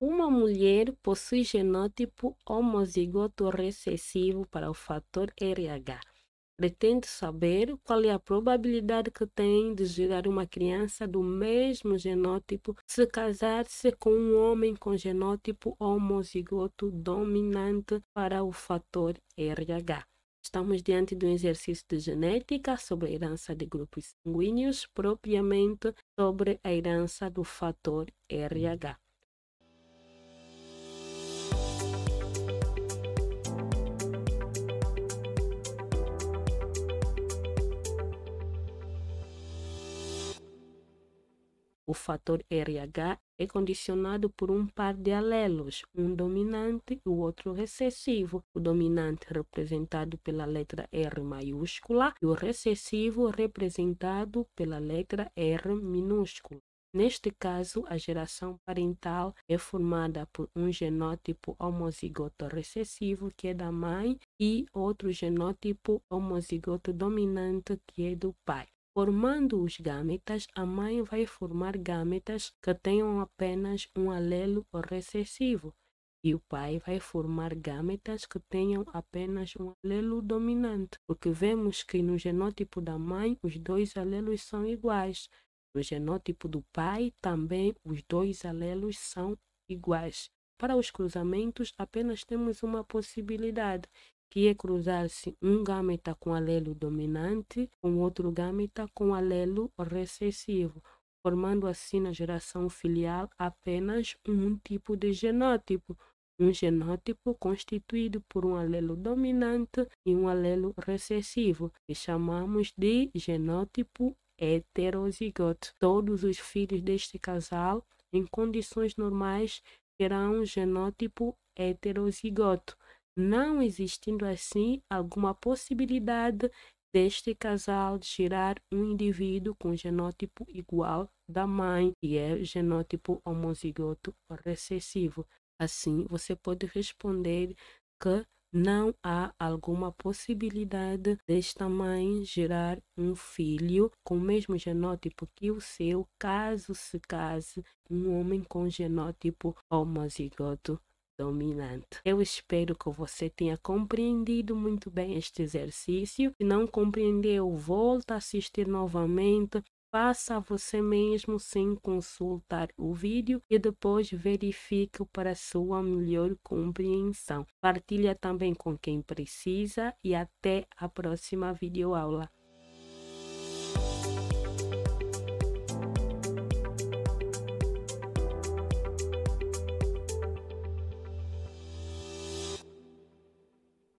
Uma mulher possui genótipo homozigoto recessivo para o fator RH. Pretende saber qual é a probabilidade que tem de gerar uma criança do mesmo genótipo se casar-se com um homem com genótipo homozigoto dominante para o fator RH. Estamos diante de um exercício de genética sobre a herança de grupos sanguíneos, propriamente sobre a herança do fator RH. O fator RH é condicionado por um par de alelos, um dominante e o outro recessivo. O dominante representado pela letra R maiúscula e o recessivo representado pela letra R minúscula. Neste caso, a geração parental é formada por um genótipo homozigoto recessivo, que é da mãe, e outro genótipo homozigoto dominante, que é do pai. Formando os gametas, a mãe vai formar gametas que tenham apenas um alelo recessivo e o pai vai formar gametas que tenham apenas um alelo dominante, porque vemos que no genótipo da mãe os dois alelos são iguais, no genótipo do pai também os dois alelos são iguais. Para os cruzamentos apenas temos uma possibilidade, que é cruzar-se um gameta com alelo dominante com outro gameta com alelo recessivo, formando assim na geração filial apenas um tipo de genótipo, um genótipo constituído por um alelo dominante e um alelo recessivo, que chamamos de genótipo heterozigoto. Todos os filhos deste casal, em condições normais, terão um genótipo heterozigoto não existindo assim alguma possibilidade deste casal gerar um indivíduo com genótipo igual da mãe, que é genótipo homozigoto recessivo. Assim, você pode responder que não há alguma possibilidade desta mãe gerar um filho com o mesmo genótipo que o seu, caso se case um homem com genótipo homozigoto dominante. Eu espero que você tenha compreendido muito bem este exercício. Se não compreendeu, volta a assistir novamente. Faça você mesmo sem consultar o vídeo e depois verifique para sua melhor compreensão. Partilha também com quem precisa e até a próxima videoaula.